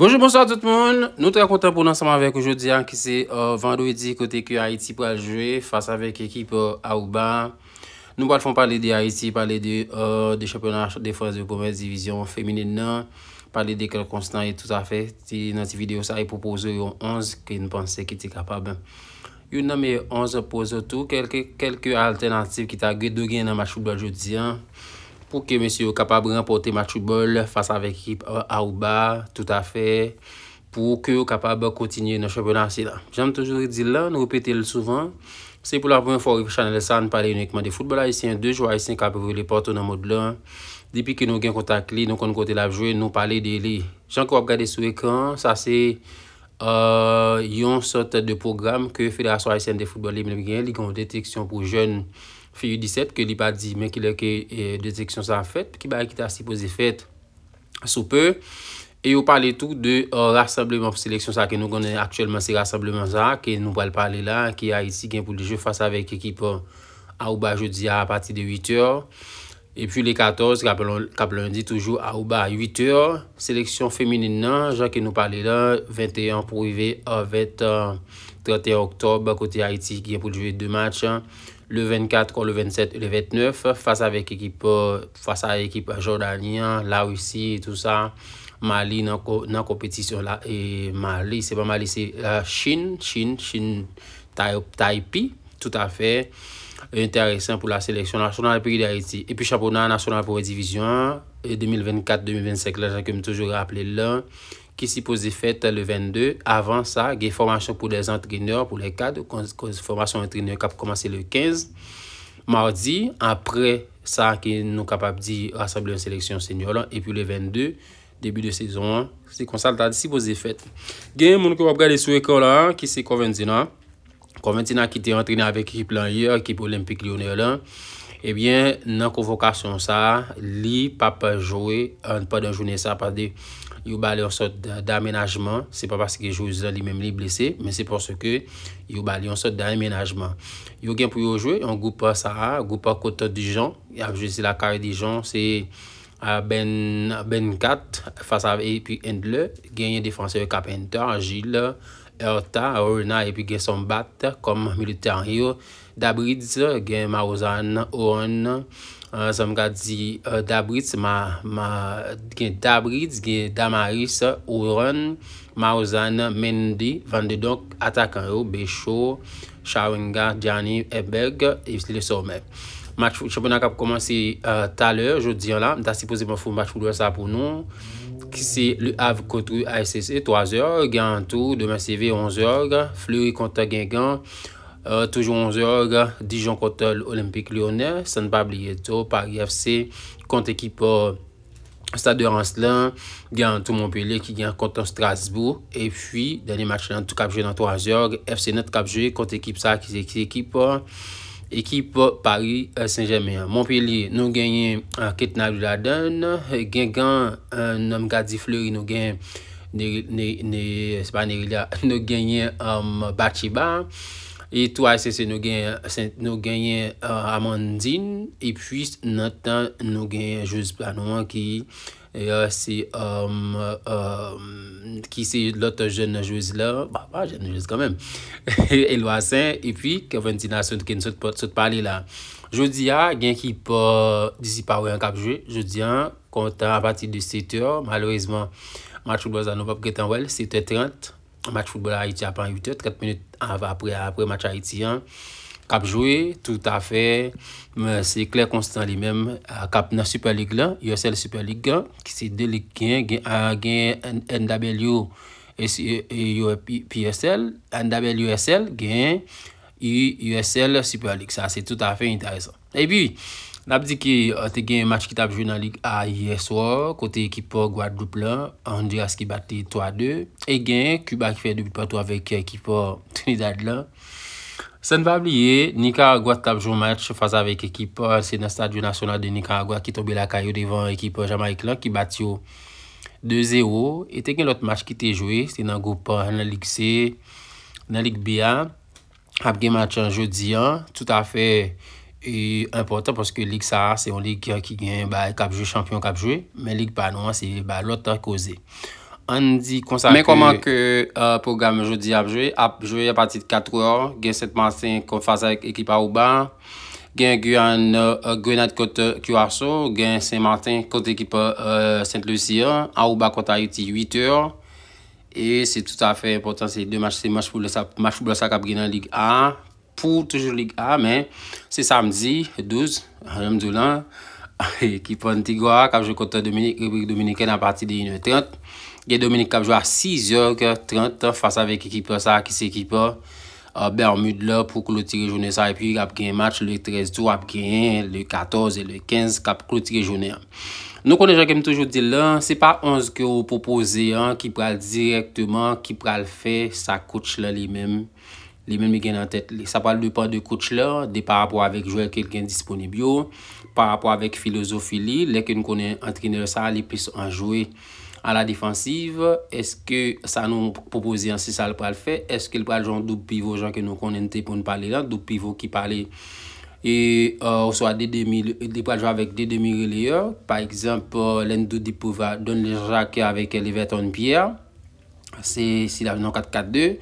Bonjour, bonsoir tout le monde. Nous te racontons pour l'ensemble avec aujourd'hui qui c'est euh, vendredi côté Q Haiti pour jouer face avec l'équipe euh, Aouba. Nous parlons pas de Q Haiti, nous parlons de euh, championnat défense de première division féminine, nous parlons de quel constat il est tout à fait. Dans cette vidéo, nous allons proposer aux 11 qui nous pensent qu'ils sont capables. Nous n'en avons pas 11 pour tout, il y a quelques alternatives qui sont encore dans le match-up d'aujourd'hui. pou ke mese yo kapab rempote matri bol fasa vek ekip a ou ba tout a fe pou ke yo kapab kontinye nou chanponansi la. Jame toujou di lan, nou repete l souvan, se pou la vwen fòre chanel san pale yon ekman de foutbol aysen, de jwa aysen kape vwe le pote nan mod lan, depi ki nou gen kontak li, nou kon kontel ap jwe, nou pale de li. Janko ap gade sou ekran, sa se yon sot de program ke fede aswa aysen de foutbol li, mene bi gen ligon deteksyon pou jen. Fiyou 17 ke li pa di men ki lè ke eh, deteksyon sa fèt Ki ba ekita si pose fèt Sou peu E yo pale tout de euh, rasebleman Seleksyon sa ke nou konen Aktuellement se rasebleman sa Ki nou pale pale la Ki Haiti gen pou li jò fòs avèk ekip euh, A ou ba jò di a pati de 8 or E pi le 14 kap londi Toujou a ou ba 8 or Seleksyon femine nan 21 pou yve 31 oktob Kote Haiti gen pou jò de match 17 Le 24, le 27, le 29, fasa ekip Jordanien, la Roussi, tout sa, Mali nan kompetisyon euh, la. E Mali, se pa Mali, se la Chin, Chin, Chin, Taipi, tout afe, entereksan pou la seleksyon national, et puis l'Ariti, et puis championnat national pou la division, et 2024, 2025, la, j'aime toujours rappeler l'an, ki si pou zi fèt le 22, avan sa, gey formasyon pou des entreneur, pou le 4, formasyon entreneur kap komanse le 15, mardi, apre sa, ki nou kapap di raseble un seleksyon sènyo lan, epi pou le 22, debi de sezon, si konsalta, si pou zi fèt. Gey, moun kou ap gade sou ekor lan, ki si kou vèn zi nan, kou vèn zi nan ki te entrene avèk ki plan yò, ki pou olympik li yonè lan, ebyen, nan kou vokasyon sa, li, pap jouè, an pa dan jounè sa, pa dey, Yow bale yon sot damenajman, se pa paske gejouz li menm li blese, men se panse ke yow bale yon sot damenajman. Yow gen pou yow jwe, yon goupa sara, goupa kote dijon, ap jwese la kare dijon, se ben kat, fasa ve, epi endle, genye defanse e kap enter, jil, erta, orna, epi gen son bat, kom milite an yow. Dabridz, gen Marouzan, Oren. Zem gadi Dabridz, gen Damaris, Oren, Marouzan, Mendy, Vandedonk, Atakanro, Bechou, Chawenga, Djanin, Ebbeg, evslele Sommet. Machfou, chanpon akap komanse taler, jodi an la. Dasi pose mwen foun machfou lwa sa pou nou. Kisi, lue av koutou ASSE, 3 or. Gen an tou, deman CV, 11 or. Fleuri konta gen gen. Toujou 11 yor, Dijon kontel Olympique Lyonnais, Saint-Pablietto, Paris FC, kont ekip Stade de Rensselaer, gyan tout Montpellier ki gyan konten Strasbourg, epfi, deni match nan tou kapjou nan 3 yor, FC net kapjou, kont ekip sa ki zekil ekip ekip Paris euh, Saint-Germain. Montpellier nou genye Ketna Rouladon, gen gyan nom Gadi Fleury nou gen Nou genye Batchiba, E tou ase se nou genyen Amandine e puis nou genyen Josi Planouan ki se loto jen nou Josi la. Ba jen nou Josi kanmen. E lo asen e puis ke ven din asen ki nou sot pale la. Jodi a gen ki po disipa wè an kapjwe. Jodi an kontan apati de sete or. Malouezman matroubo zanou pap getan wèl sete trant. Mat foutebol a Iti apan 8-8, 30 minute apre mat a Iti an, kap jowe, tout afe, se kler konstant li men, kap nan Super League lan, USL Super League, ki se de lig gen, gen NWU, NWU SL, gen USL Super League, sa se tout afe entere san. E bi, N ap di ki euh, te gen yon match ki tabjou nan lig a ye swa, kote ekipo gwa dup lan, an di as ki bate 3-2. E gen, Kuba ki fè dup patou avèk ekipo touni dad lan. Sen bab li ye, Nika gwa tabjou match faz avèk ekipo, se nan stadio nasyonal de Nika gwa ki tobe la kayo devan ekipo Jamaik lan ki bate yo 2-0. E te gen lot match ki te jowe, se nan goupan nan lig C, nan lig B. Ap gen match an jodi an, tout a fè... E important pwoske lig non, euh, euh, euh, sa a se yon lig ki yon ki gen kapjou, champyon kapjou. Men lig pa nou an se loutan koze. An di konsa ki... Men koman ke program jodi apjou? Apjou yon pati de 4 ouro. Gen Saint-Martin kon fasa ekipa Ouba. Gen gen Grenade kote Kyawaso. Gen Saint-Martin kote ekipa Saint-Lucie. An Ouba kote Ayuti 8 ouro. E se tout afe important se yon match pou blosa kap genan lig a. A. Toujou liga, ah, men, se samdi, 12, an jom dou lan, ekipon Tigwa kapjou kote Dominik, reprik Dominiken apati de 1.30. Gye Dominik kapjou a 6.30, fasa vek ekipon sa, ki se ekipon, euh, bè an mud lò pou klo tire jounen sa, epi kap gen match le 13 tou, ap gen le 14 et le 15, kap klo tire jounen. Nou konen jò kem toujou di lan, se pa 11 ki ou popoze, an, kip pral direktman, kip pral fe, sa kouch lè li menm. Li men mi gen nan tet. Sa pal de pa de kouch la. De pa rapor avek jouel kelken disponibyo. Pa rapor avek filozofili. Leke nou konen antrene sa. Li pise anjoui. A la difansiv. Eske sa nou popozi ansi sa le pal fe. Eske le pal joun double pivot. Joun ke nou konen te pou nou pale la. Double pivot ki pale. E euh, ou so a de demi. De pal joun avek de demi releyer. Pa ekzampo. Len do di pouva. Don le jake avek le veton pier. Se si la nan 4-4-2.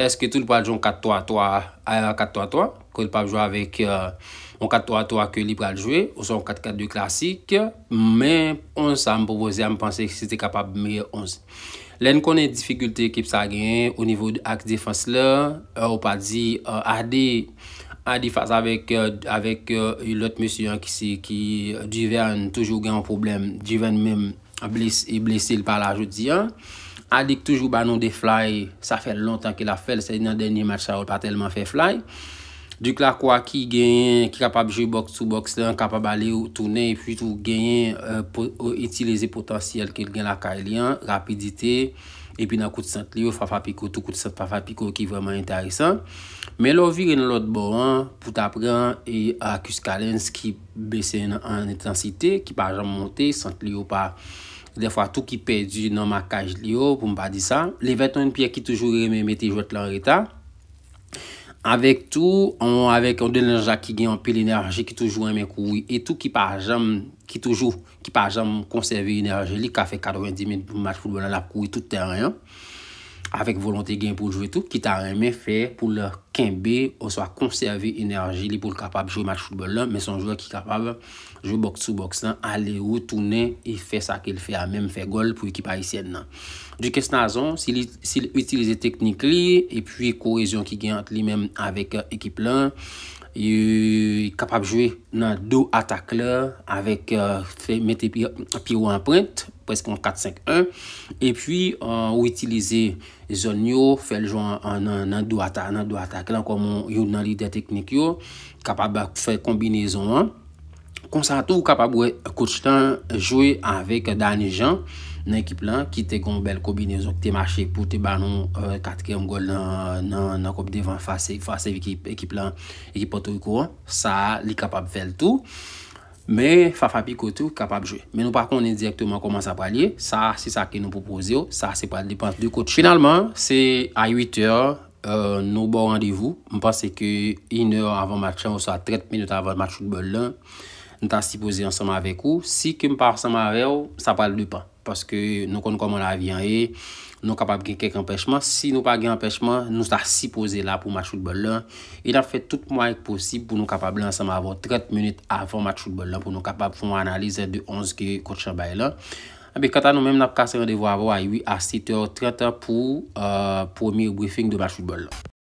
Eske tou li pa joun 4-3-3 aya 4-3-3? Ko li pa joun avèk yon 4-3-3 ke li pral jwè? Ou son 4-4-2 klasik? Mè, 11 a m pou voze a m pansè ki se te kapab mè 11. Lè n konè difficultè ki psa gen yon ak defans lè, euh, ou pa di euh, adi faz avèk yon euh, lot mè syan ki se ki djivèn toujou gen yon problem, djivèn mèm blesil pala jout diyan. Adik toujou banon de fly, sa fèl lontan ki la fèl, se y nan denye match a ou pa telman fè fly. Dik la kwa ki genyen, ki kapab jye box to box lan, kapab ale ou toune, e pi tou genyen euh, ou euh, itilize potansiyel ki gen la ka elian, rapidite, epi nan kout sent li ou fa fa piko, tou kout sent pa fa piko ki vreman enteresan. Me lo viri nan lot bo an, pou ta pran, e akus kalen, ki besen an etansite, ki pa jan monte, sent li ou pa, De fwa tou ki pedi nan ma kaj li yo pou mba di sa. Le veton yon piye ki toujou reme meti jwet lan reta. Avèk tou, avèk yon de nanja ki gen anpe l enerji ki toujou reme koui. Etou ki pa jam konserve enerji li ka fe kadwèndi meni pou mba koui tout teryen. avèk volontè gen pou jwè tout, ki ta remè fè pou lè kèmbe, ou swa konserve enerji li pou lè kapab jwè match football lè, mè son jwè ki kapab jwè box ou box lè, alè ou tounè, e fè sa ke lè fè, a mèm fè gol pou ekip Aïsienne lè. Di kèst nazon, si lè utilize teknik li, e pwi koèzyon ki gen lè mèm avèk ekip lè, yu kapap jwe nan dou atak la avek euh, fwe mette piwo an print peskoun 4-5-1 epwi ou itilize zon yo fwe jwen nan dou atak nan dou atak la koman yon nan li de teknik yo kapap ba fwe kombine zon konsantou kapap wè kouchtan jwe avek dani jan nan ekip lan ki te gom bel kobine zonk te mache pou te banon euh, katke yon gol nan kobidevan fase ekip lan, ekip poto yon kouan. Sa li kapap vel tou, me Fafapi Koutou kapap jwe. Men nou par konen direktouman koman sa pralye, sa se sa ki nou propose yo, sa se pral depante de koutou. Finalman, se a 8h, euh, nou bo randevou, mpase ke 1h avon mat chan ou sa 30 minout avon mat chouk bol lan, nou ta si pose ansama avek ou, si ke mpar ansama avek ou, sa pral depante. Paske nou kon konman la vyan e, nou kapab gen kèk empèchman. Si nou pa gen empèchman, nou sta si pose la pou mat choukbol e la. Il a fè tout mwen ek posib pou nou kapab lansam avon 30 menit avon mat choukbol la. Pou nou kapab foun analize de 11 gen kouchan bay la. A be kata nou menm nap kase radevo avon a ywi a 6.30 pou euh, premier briefing de mat choukbol la.